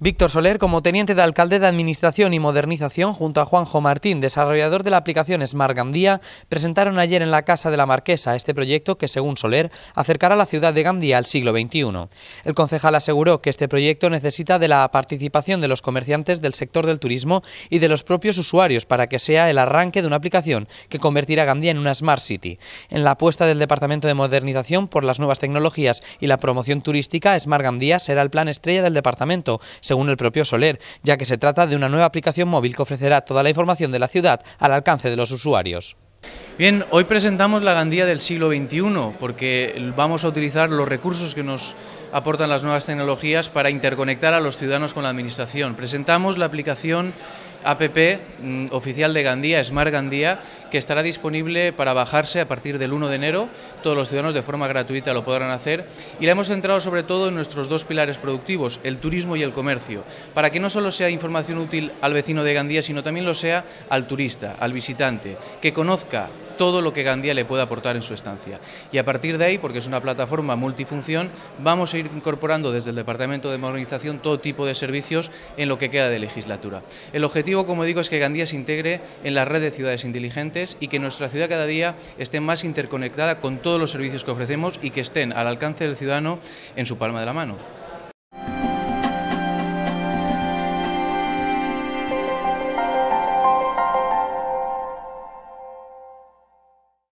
Víctor Soler, como teniente de alcalde de Administración y Modernización, junto a Juanjo Martín, desarrollador de la aplicación Smart Gandía, presentaron ayer en la Casa de la Marquesa este proyecto que, según Soler, acercará a la ciudad de Gandía al siglo XXI. El concejal aseguró que este proyecto necesita de la participación de los comerciantes del sector del turismo y de los propios usuarios para que sea el arranque de una aplicación que convertirá Gandía en una Smart City. En la apuesta del Departamento de Modernización por las nuevas tecnologías y la promoción turística, Smart Gandía será el plan estrella del departamento según el propio Soler, ya que se trata de una nueva aplicación móvil que ofrecerá toda la información de la ciudad al alcance de los usuarios. Bien, hoy presentamos la Gandía del siglo XXI porque vamos a utilizar los recursos que nos aportan las nuevas tecnologías para interconectar a los ciudadanos con la Administración. Presentamos la aplicación APP mm, oficial de Gandía, Smart Gandía, que estará disponible para bajarse a partir del 1 de enero. Todos los ciudadanos de forma gratuita lo podrán hacer. Y la hemos centrado sobre todo en nuestros dos pilares productivos, el turismo y el comercio, para que no solo sea información útil al vecino de Gandía, sino también lo sea al turista, al visitante, que conozca todo lo que Gandía le pueda aportar en su estancia. Y a partir de ahí, porque es una plataforma multifunción, vamos a ir incorporando desde el Departamento de Modernización todo tipo de servicios en lo que queda de legislatura. El objetivo, como digo, es que Gandía se integre en la red de ciudades inteligentes y que nuestra ciudad cada día esté más interconectada con todos los servicios que ofrecemos y que estén al alcance del ciudadano en su palma de la mano.